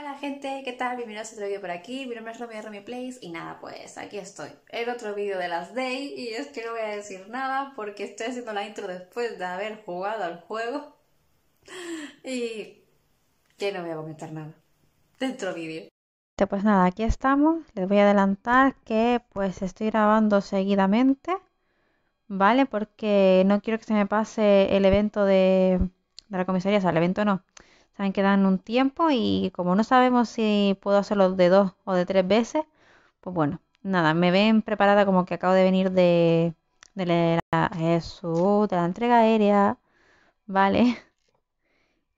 Hola gente, ¿qué tal? Bienvenidos a otro vídeo por aquí, mi nombre es Romy de Romy Place y nada pues, aquí estoy El otro vídeo de las Day y es que no voy a decir nada porque estoy haciendo la intro después de haber jugado al juego y que no voy a comentar nada, dentro vídeo. Pues nada, aquí estamos, les voy a adelantar que pues estoy grabando seguidamente, ¿vale? Porque no quiero que se me pase el evento de, de la comisaría, o sea, el evento no, saben un tiempo y como no sabemos si puedo hacerlo de dos o de tres veces, pues bueno, nada, me ven preparada como que acabo de venir de, leer de la entrega aérea, ¿vale?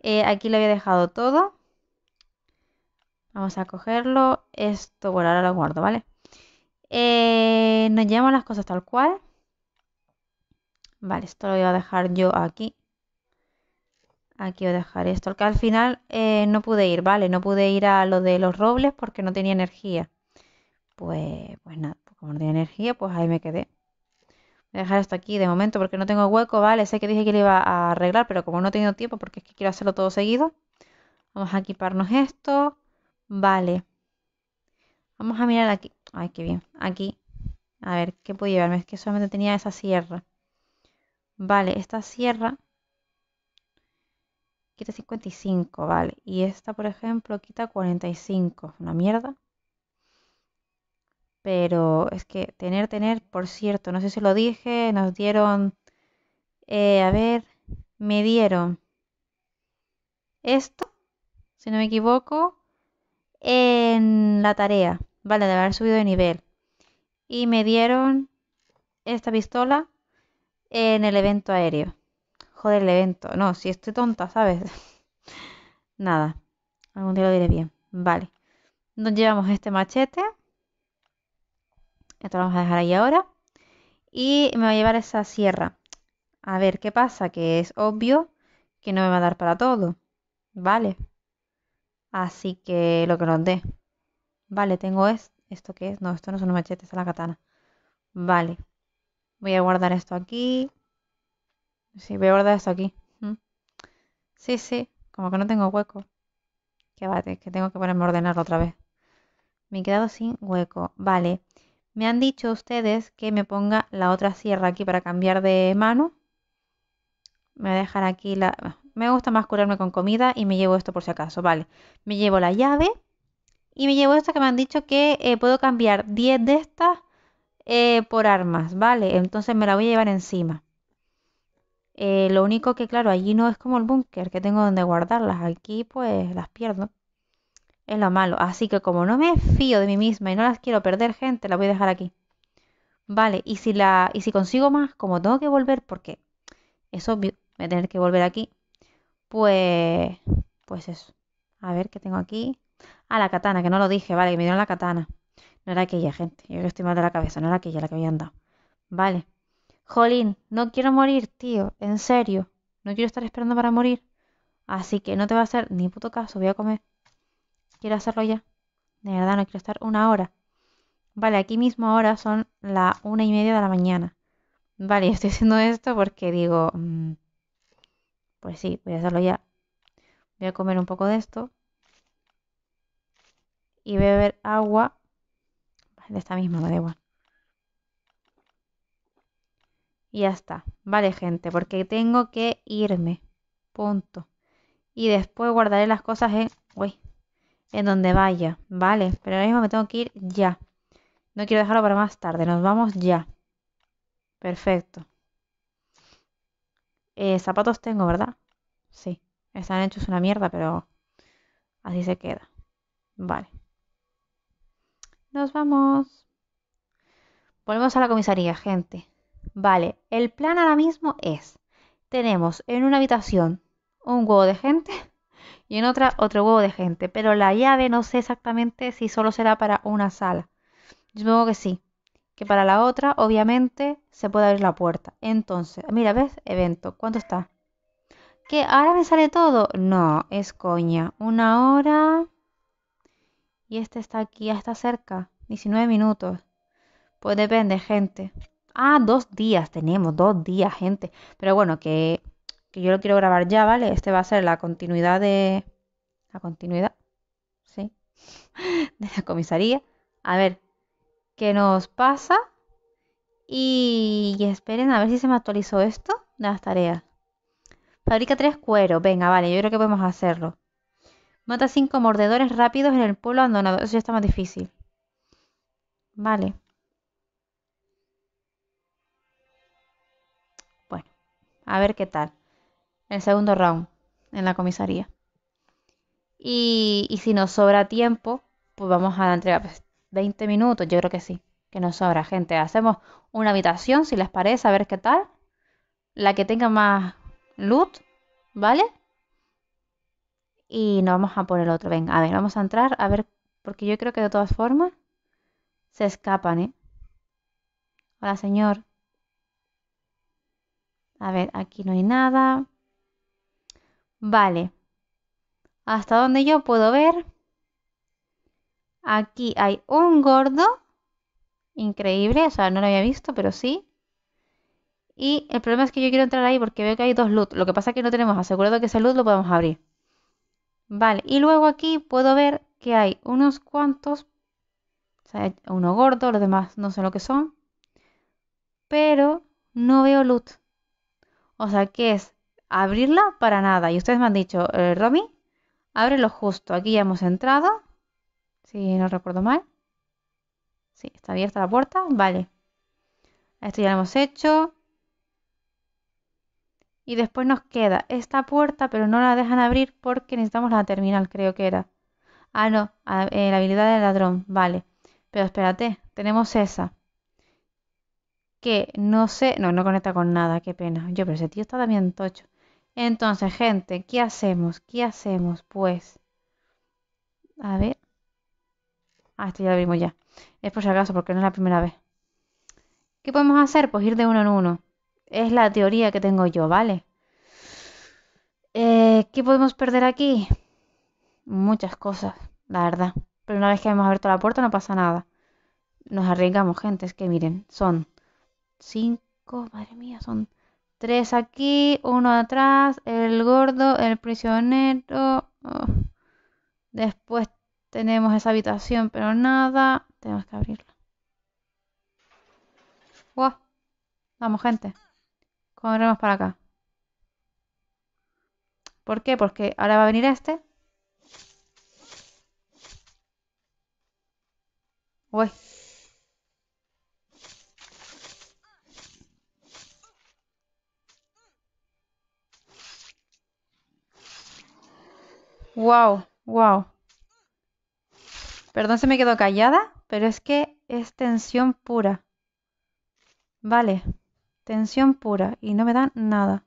Eh, aquí lo había dejado todo. Vamos a cogerlo. Esto, bueno, ahora lo guardo, ¿vale? Eh, nos llevamos las cosas tal cual. Vale, esto lo voy a dejar yo aquí. Aquí voy a dejar esto, que al final eh, no pude ir, ¿vale? No pude ir a lo de los robles porque no tenía energía. Pues, pues nada, pues como no tenía energía, pues ahí me quedé. Voy a dejar esto aquí de momento porque no tengo hueco, ¿vale? Sé que dije que lo iba a arreglar, pero como no he tenido tiempo porque es que quiero hacerlo todo seguido. Vamos a equiparnos esto. Vale. Vamos a mirar aquí. Ay, qué bien. Aquí. A ver, ¿qué puedo llevarme? Es que solamente tenía esa sierra. Vale, esta sierra quita 55, vale. Y esta, por ejemplo, quita 45. Una mierda. Pero es que tener, tener, por cierto, no sé si lo dije, nos dieron, eh, a ver, me dieron esto, si no me equivoco, en la tarea, vale, de haber subido de nivel. Y me dieron esta pistola en el evento aéreo. Joder, el evento. No, si estoy tonta, ¿sabes? Nada. Algún día lo diré bien. Vale. Nos llevamos este machete. Esto lo vamos a dejar ahí ahora. Y me va a llevar esa sierra. A ver qué pasa, que es obvio que no me va a dar para todo. Vale. Así que lo que nos dé. Vale, tengo esto. ¿Esto qué es? No, esto no son los machetes, es la katana. Vale. Voy a guardar esto aquí. Sí, voy a guardar esto aquí. Mm. Sí, sí, como que no tengo hueco. Que va, que tengo que ponerme a ordenarlo otra vez. Me he quedado sin hueco. Vale. Me han dicho ustedes que me ponga la otra sierra aquí para cambiar de mano. Me dejar aquí la... Me gusta más curarme con comida y me llevo esto por si acaso. Vale. Me llevo la llave. Y me llevo esta que me han dicho que eh, puedo cambiar 10 de estas eh, por armas. Vale. Entonces me la voy a llevar encima. Eh, lo único que, claro, allí no es como el búnker que tengo donde guardarlas. Aquí pues las pierdo. Es lo malo. Así que como no me fío de mí misma y no las quiero perder, gente, las voy a dejar aquí. Vale, y si, la, y si consigo más, como tengo que volver, porque es obvio, voy a tener que volver aquí, pues, pues eso. A ver, ¿qué tengo aquí? Ah, la katana, que no lo dije, vale, que me dieron la katana. No era aquella, gente. Yo que estoy mal de la cabeza, no era aquella la que habían dado. Vale. Jolín, no quiero morir, tío, en serio, no quiero estar esperando para morir. Así que no te va a hacer ni puto caso, voy a comer. Quiero hacerlo ya. De verdad, no quiero estar una hora. Vale, aquí mismo ahora son la una y media de la mañana. Vale, estoy haciendo esto porque digo, mm, pues sí, voy a hacerlo ya. Voy a comer un poco de esto. Y beber agua. de esta misma, me da igual. Y ya está. Vale, gente, porque tengo que irme. Punto. Y después guardaré las cosas en... Uy, en donde vaya. Vale, pero ahora mismo me tengo que ir ya. No quiero dejarlo para más tarde. Nos vamos ya. Perfecto. Eh, zapatos tengo, ¿verdad? Sí. Están hechos una mierda, pero así se queda. Vale. Nos vamos. Volvemos a la comisaría, gente. Vale, el plan ahora mismo es, tenemos en una habitación un huevo de gente y en otra otro huevo de gente, pero la llave no sé exactamente si solo será para una sala. Yo supongo que sí, que para la otra obviamente se puede abrir la puerta. Entonces, mira, ¿ves? Evento, ¿cuánto está? ¿Que ahora me sale todo? No, es coña. Una hora... Y este está aquí, ya está cerca. 19 minutos. Pues depende, gente. Ah, dos días tenemos, dos días, gente. Pero bueno, que, que yo lo quiero grabar ya, ¿vale? Este va a ser la continuidad de... La continuidad, sí. De la comisaría. A ver, ¿qué nos pasa? Y, esperen a ver si se me actualizó esto de las tareas. Fabrica tres cueros. Venga, vale, yo creo que podemos hacerlo. Mata cinco mordedores rápidos en el pueblo abandonado. Eso ya está más difícil. Vale. a ver qué tal. El segundo round en la comisaría. Y, y si nos sobra tiempo, pues vamos a entregar 20 pues, minutos, yo creo que sí, que nos sobra, gente. Hacemos una habitación, si les parece, a ver qué tal. La que tenga más luz, ¿vale? Y nos vamos a poner otro. Venga, a ver, vamos a entrar, a ver, porque yo creo que de todas formas se escapan, ¿eh? Hola, señor. A ver, aquí no hay nada. Vale. Hasta donde yo puedo ver. Aquí hay un gordo. Increíble, o sea, no lo había visto, pero sí. Y el problema es que yo quiero entrar ahí porque veo que hay dos loot. Lo que pasa es que no tenemos asegurado que ese loot lo podemos abrir. Vale, y luego aquí puedo ver que hay unos cuantos. O sea, uno gordo, los demás no sé lo que son. Pero no veo loot. O sea, que es abrirla para nada. Y ustedes me han dicho, eh, Romy, ábrelo justo. Aquí ya hemos entrado. Si no recuerdo mal. Sí, está abierta la puerta. Vale. Esto ya lo hemos hecho. Y después nos queda esta puerta, pero no la dejan abrir porque necesitamos la terminal, creo que era. Ah, no, ah, eh, la habilidad del ladrón, vale. Pero espérate, tenemos esa que no sé, no, no conecta con nada, qué pena. Yo, pero ese tío está también tocho. Entonces, gente, ¿qué hacemos? ¿Qué hacemos? Pues, a ver. Ah, esto ya lo vimos ya. Es por si acaso, porque no es la primera vez. ¿Qué podemos hacer? Pues ir de uno en uno. Es la teoría que tengo yo, ¿vale? Eh, ¿Qué podemos perder aquí? Muchas cosas, la verdad. Pero una vez que hemos abierto la puerta no pasa nada. Nos arriesgamos, gente. Es que miren, son cinco, madre mía, son tres aquí, uno atrás, el gordo, el prisionero. Oh. Después tenemos esa habitación, pero nada. Tenemos que abrirla. Vamos, gente. Corremos para acá. ¿Por qué? Porque ahora va a venir este. Uy. Wow, wow. Perdón, se me quedó callada, pero es que es tensión pura. Vale, tensión pura y no me dan nada.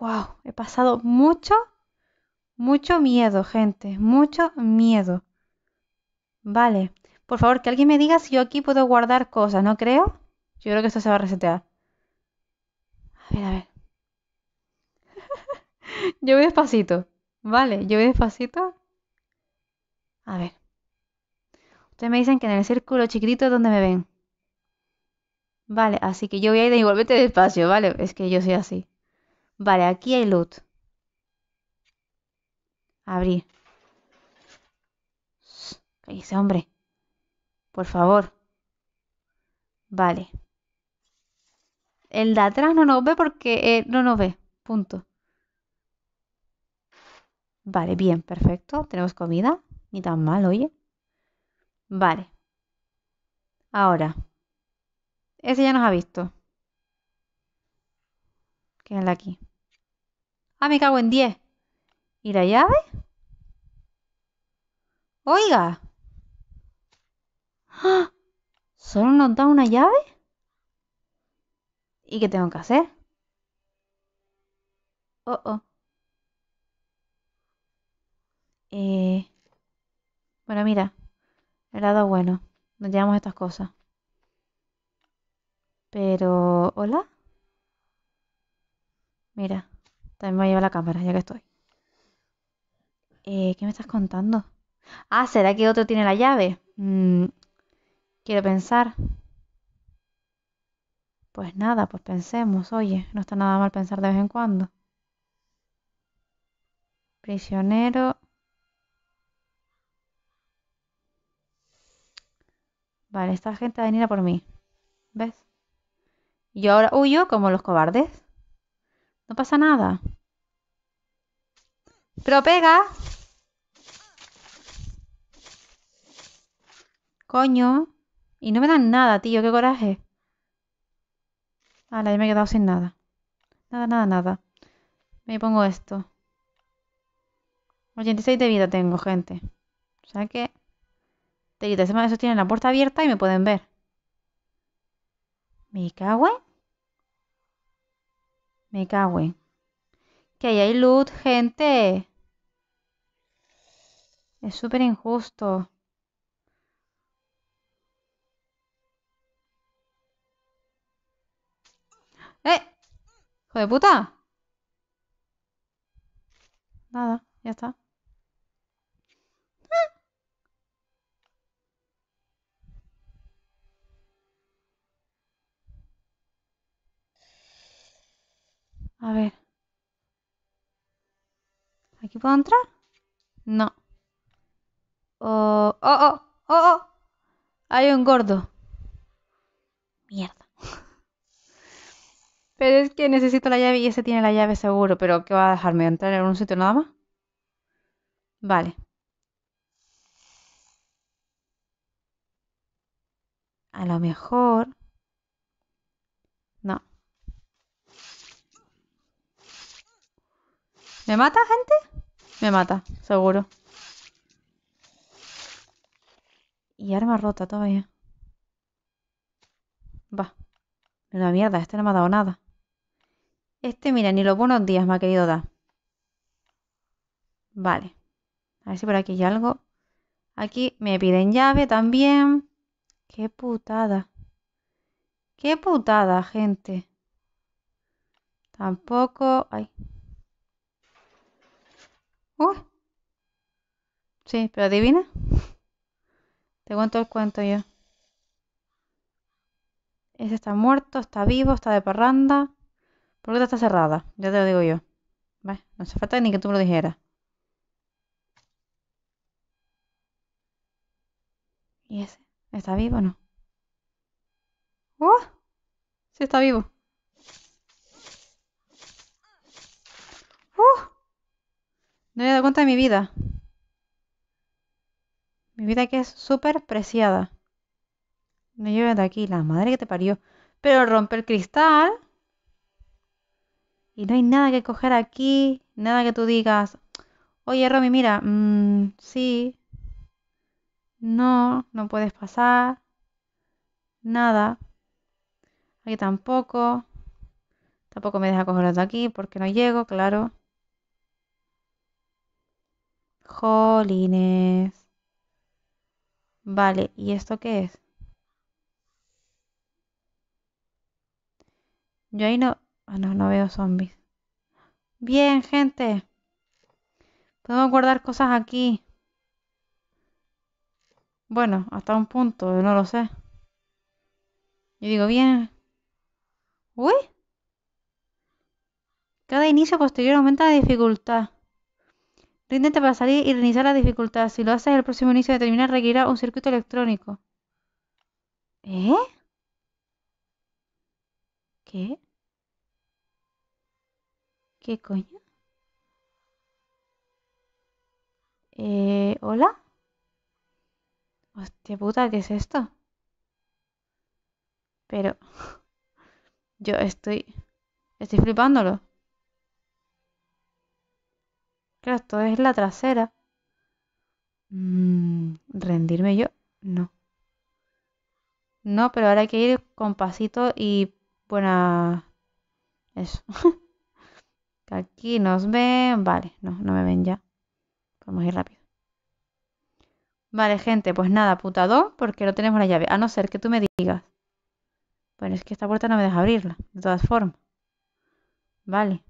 Wow, he pasado mucho, mucho miedo, gente, mucho miedo. Vale, por favor, que alguien me diga si yo aquí puedo guardar cosas, ¿no creo? Yo creo que esto se va a resetear. A ver, a ver. Yo voy despacito, ¿vale? Yo voy despacito. A ver. Ustedes me dicen que en el círculo chiquito es donde me ven. Vale, así que yo voy a ir igualmente despacio, ¿vale? Es que yo soy así. Vale, aquí hay loot. Abrir. dice, hombre. Por favor. Vale. El de atrás no nos ve porque eh, no nos ve. Punto. Vale, bien, perfecto. Tenemos comida. Ni tan mal, oye. Vale. Ahora. Ese ya nos ha visto. ¿Qué es aquí. Ah, me cago en 10. ¿Y la llave? Oiga. ¡Ah! ¿Solo nos da una llave? ¿Y qué tengo que hacer? Oh, oh. Eh, bueno, mira, el lado bueno, nos llevamos estas cosas. Pero, ¿hola? Mira, también me lleva la cámara, ya que estoy. Eh, ¿Qué me estás contando? Ah, ¿será que otro tiene la llave? Mm, quiero pensar. Pues nada, pues pensemos. Oye, no está nada mal pensar de vez en cuando. Prisionero. Vale, esta gente va a venir a por mí. ¿Ves? Yo ahora huyo como los cobardes. No pasa nada. Pero pega. Coño. Y no me dan nada, tío. Qué coraje. Vale, ya me he quedado sin nada. Nada, nada, nada. Me pongo esto. 86 de vida tengo, gente. O sea que de de eso tiene la puerta abierta y me pueden ver. ¿Me cago en? Me cago en. Que ahí hay luz, gente. Es súper injusto. ¡Eh! ¡Hijo de puta! Nada, ya está. contra No. Oh, oh, oh, oh, oh. Hay un gordo. Mierda. Pero es que necesito la llave y ese tiene la llave seguro. Pero ¿qué va a dejarme entrar en un sitio nada más? Vale. A lo mejor... No. ¿Me mata, gente? Me mata, seguro. Y arma rota todavía. Va. Una mierda, este no me ha dado nada. Este, mira, ni los buenos días me ha querido dar. Vale. A ver si por aquí hay algo. Aquí me piden llave también. Qué putada. Qué putada, gente. Tampoco... Ay. Uh. Sí, pero adivina. Te cuento el cuento yo. Ese está muerto, está vivo, está de parranda. Por qué está cerrada, ya te lo digo yo. No hace falta ni que tú me lo dijeras. ¿Y ese? ¿Está vivo o no? ¡Oh! Sí, está vivo. No me he dado cuenta de mi vida. Mi vida que es súper preciada. No lleve de aquí, la madre que te parió. Pero rompe el cristal. Y no hay nada que coger aquí. Nada que tú digas. Oye, Romy, mira. Mm, sí. No, no puedes pasar. Nada. Aquí tampoco. Tampoco me deja coger de aquí porque no llego, claro. Jolines. Vale, ¿y esto qué es? Yo ahí no... Ah, no, no veo zombies. Bien, gente. Podemos guardar cosas aquí. Bueno, hasta un punto, no lo sé. Yo digo, bien. Uy. Cada inicio posterior aumenta la dificultad. Ríndete para salir y reiniciar la dificultad. Si lo haces el próximo inicio de terminar requerirá un circuito electrónico. ¿Eh? ¿Qué? ¿Qué coño? Eh, ¿Hola? Hostia puta, ¿qué es esto? Pero... Yo estoy... Estoy flipándolo. Claro, esto es la trasera. Mm, ¿Rendirme yo? No. No, pero ahora hay que ir con pasito y buena... Eso. Aquí nos ven. Vale, no, no me ven ya. Vamos a ir rápido. Vale, gente, pues nada, putado. porque no tenemos la llave. A no ser que tú me digas. Bueno, es que esta puerta no me deja abrirla, de todas formas. Vale.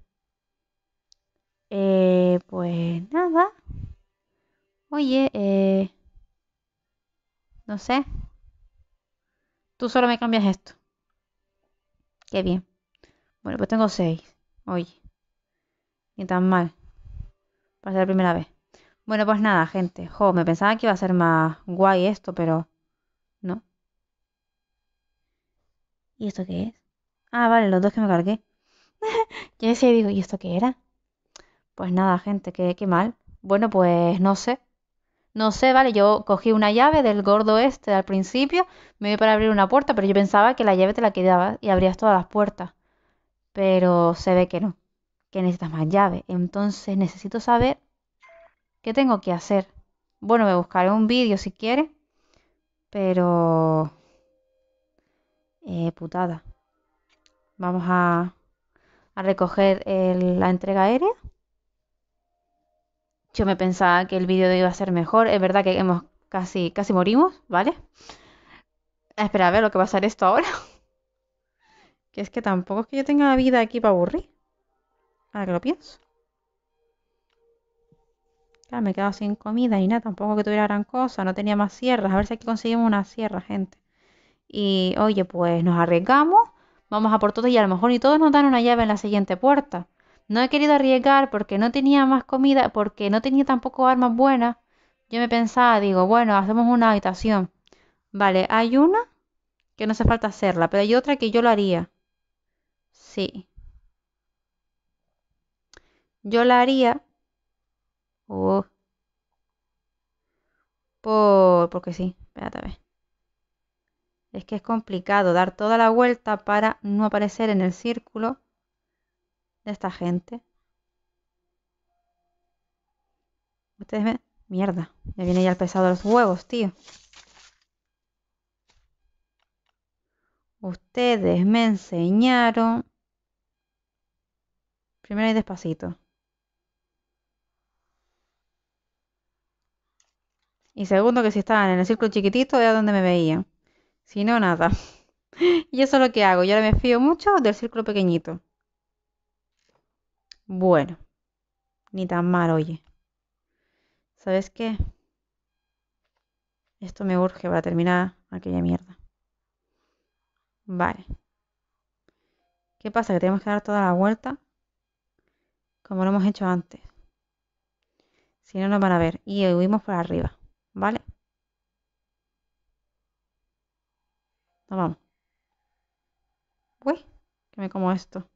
Eh, pues nada. Oye, eh, no sé. Tú solo me cambias esto. Qué bien. Bueno, pues tengo seis. Oye. Ni tan mal. Para ser la primera vez. Bueno, pues nada, gente. Jo, me pensaba que iba a ser más guay esto, pero no. ¿Y esto qué es? Ah, vale, los dos que me cargué. Yo decía, digo, ¿y esto qué era? Pues nada, gente, qué, mal. Bueno, pues no sé. No sé, vale, yo cogí una llave del gordo este al principio, me dio para abrir una puerta, pero yo pensaba que la llave te la quedabas y abrías todas las puertas. Pero se ve que no, que necesitas más llave. Entonces necesito saber qué tengo que hacer. Bueno, me buscaré un vídeo si quiere, pero... Eh, putada. Vamos a, recoger la entrega aérea. Yo me pensaba que el vídeo iba a ser mejor. Es verdad que hemos casi, casi morimos, ¿vale? Ah, espera, a ver lo que va a ser esto ahora. que es que tampoco es que yo tenga vida aquí para aburrir. Ahora que lo pienso. me he quedado sin comida y nada, tampoco que tuviera gran cosa, no tenía más sierras. A ver si aquí conseguimos una sierra, gente. Y oye, pues nos arriesgamos, vamos a por todos y a lo mejor y todos nos dan una llave en la siguiente puerta. No he querido arriesgar porque no tenía más comida, porque no tenía tampoco armas buenas. Yo me pensaba, digo, bueno, hacemos una habitación. Vale, hay una que no hace falta hacerla, pero hay otra que yo lo haría. Sí. Yo la haría. Oh. Por... Porque sí. Espérate a ver. Es que es complicado dar toda la vuelta para no aparecer en el círculo de esta gente. Ustedes ven. Mierda. Ya viene ya el pesado de los huevos, tío. Ustedes me enseñaron. Primero y despacito. Y segundo, que si estaban en el círculo chiquitito era donde me veían. Si no, nada. y eso es lo que hago. Yo ahora me fío mucho del círculo pequeñito. Bueno, ni tan mal, oye. ¿Sabes qué? Esto me urge para terminar aquella mierda. Vale. ¿Qué pasa? ¿Que tenemos que dar toda la vuelta? Como lo hemos hecho antes. Si no, nos van a ver. Y huimos por arriba. ¿Vale? Nos vamos. Uy, que me como esto.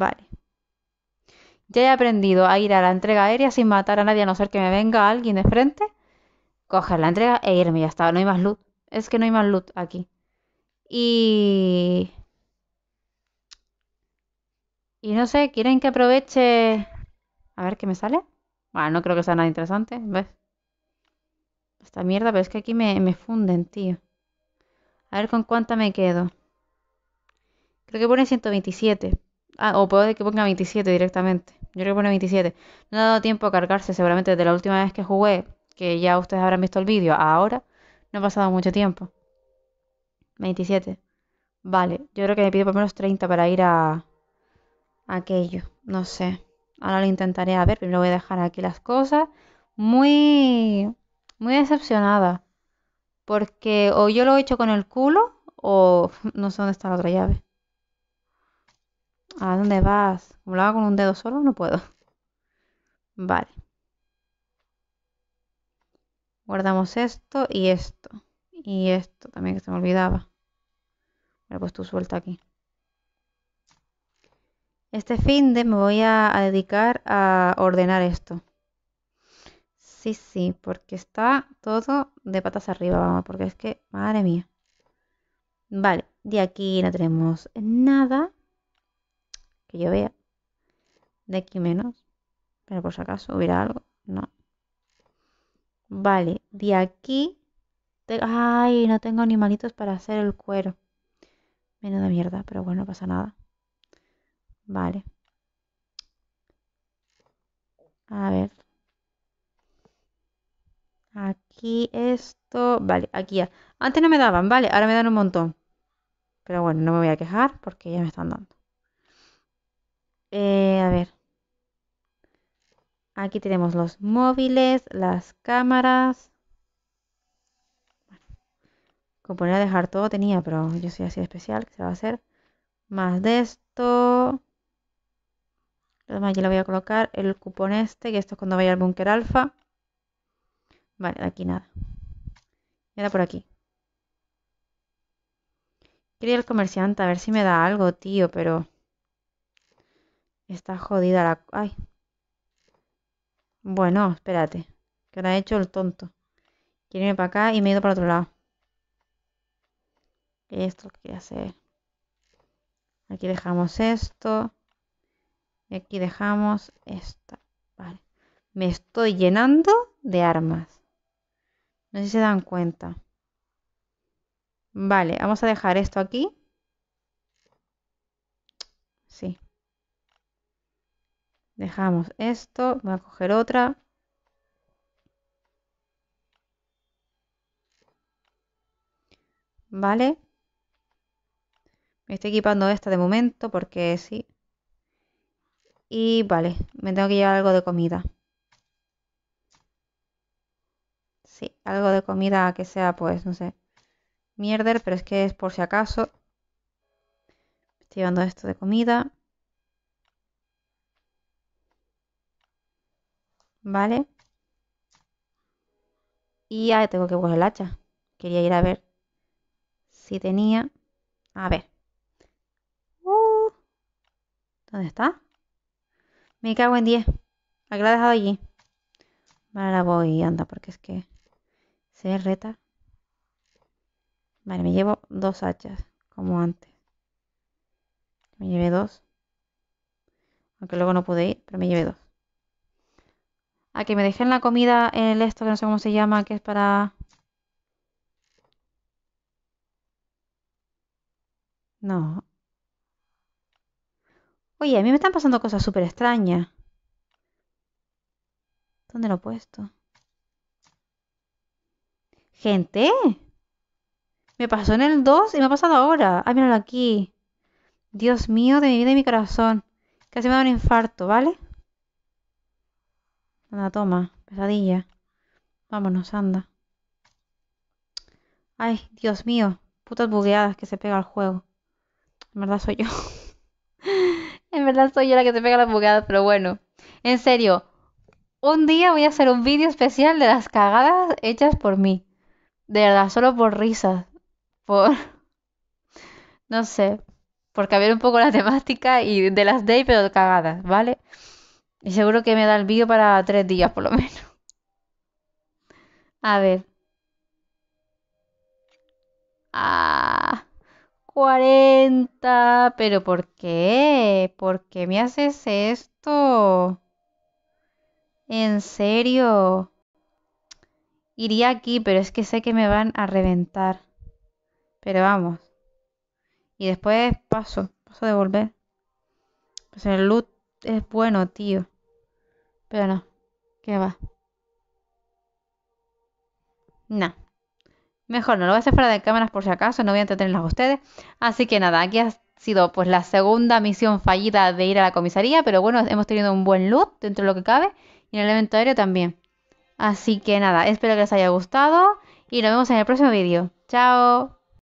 Vale. Ya he aprendido a ir a la entrega aérea sin matar a nadie a no ser que me venga alguien de frente. Coger la entrega e irme, ya está. No hay más loot. Es que no hay más loot aquí. Y... Y no sé, quieren que aproveche... A ver qué me sale. Bueno, no creo que sea nada interesante, ¿ves? Esta mierda, pero es que aquí me, me funden, tío. A ver con cuánta me quedo. Creo que pone 127, Ah, o puedo que ponga 27 directamente. Yo creo que pone 27. No ha dado tiempo a cargarse, seguramente desde la última vez que jugué, que ya ustedes habrán visto el vídeo. Ahora no ha pasado mucho tiempo. 27. Vale, yo creo que me pide por menos 30 para ir a, aquello. No sé. Ahora lo intentaré a ver. Primero voy a dejar aquí las cosas. Muy, muy decepcionada. Porque o yo lo he hecho con el culo o no sé dónde está la otra llave. ¿A dónde vas? Como lo hago con un dedo solo, no puedo. Vale. Guardamos esto y esto. Y esto también que se me olvidaba. Me pues tú suelta aquí. Este fin de me voy a, dedicar a ordenar esto. Sí, sí, porque está todo de patas arriba, vamos, porque es que, madre mía. Vale, de aquí no tenemos nada yo vea. De aquí menos. Pero por si acaso hubiera algo. No. Vale, de aquí. Ay, no tengo animalitos para hacer el cuero. Menuda mierda, pero bueno, no pasa nada. Vale. A ver. Aquí esto. Vale, aquí Antes no me daban, vale, ahora me dan un montón. Pero bueno, no me voy a quejar porque ya me están dando. Eh, a ver. Aquí tenemos los móviles, las cámaras. como a dejar todo tenía, pero yo soy así de especial, que se va a hacer. Más de esto. Lo más aquí le voy a colocar el cupón este, que esto es cuando vaya al búnker alfa. Vale, de aquí nada. era por aquí. Quería el comerciante, a ver si me da algo, tío, pero... Está jodida la... Ay. Bueno, espérate. Que la ha hecho el tonto. Quiero irme para acá y me he ido para otro lado. Esto que hacer. Aquí dejamos esto. Y aquí dejamos esta. Vale. Me estoy llenando de armas. No sé si se dan cuenta. Vale, vamos a dejar esto aquí. Sí, Dejamos esto, voy a coger otra. Vale. Me estoy equipando esta de momento porque sí. Y vale, me tengo que llevar algo de comida. Sí, algo de comida que sea, pues, no sé. Mierder, pero es que es por si acaso. estoy llevando esto de comida. ¿vale? Y ya tengo que coger el hacha. Quería ir a ver si tenía... A ver. Uh. ¿Dónde está? Me cago en 10. ¿A la he dejado allí. Vale, ahora voy y anda, porque es que se reta. Vale, me llevo dos hachas, como antes. Me llevé dos. Aunque luego no pude ir, pero me llevé dos a que me dejen la comida en el esto que no sé cómo se llama, que es para... No. Oye, a mí me están pasando cosas súper extrañas. ¿Dónde lo he puesto? ¡Gente! Me pasó en el 2 y me ha pasado ahora. Ay, ah, míralo aquí. Dios mío, de mi vida y mi corazón. Casi me da un infarto, ¿vale? Anda, toma, pesadilla. Vámonos, anda. Ay, Dios mío, putas bugueadas que se pega al juego. En verdad soy yo. en verdad soy yo la que te pega las bugueadas, pero bueno. En serio, un día voy a hacer un vídeo especial de las cagadas hechas por mí. De verdad, solo por risas. Por... No sé. Por cambiar un poco la temática y de las day, pero cagadas, ¿vale? Y seguro que me da el vídeo para tres días por lo menos. A ver. Ah, 40. ¿Pero por qué? ¿Por qué me haces esto? ¿En serio? Iría aquí, pero es que sé que me van a reventar. Pero vamos. Y después paso, paso de volver. Pues el loot es bueno, tío. Pero no, ¿qué va? No. Mejor no, lo voy a hacer fuera de cámaras por si acaso, no voy a entretenerlas a ustedes. Así que nada, aquí ha sido pues la segunda misión fallida de ir a la comisaría, pero bueno, hemos tenido un buen loot dentro de lo que cabe y en el elemento aéreo también. Así que nada, espero que les haya gustado y nos vemos en el próximo vídeo. ¡Chao!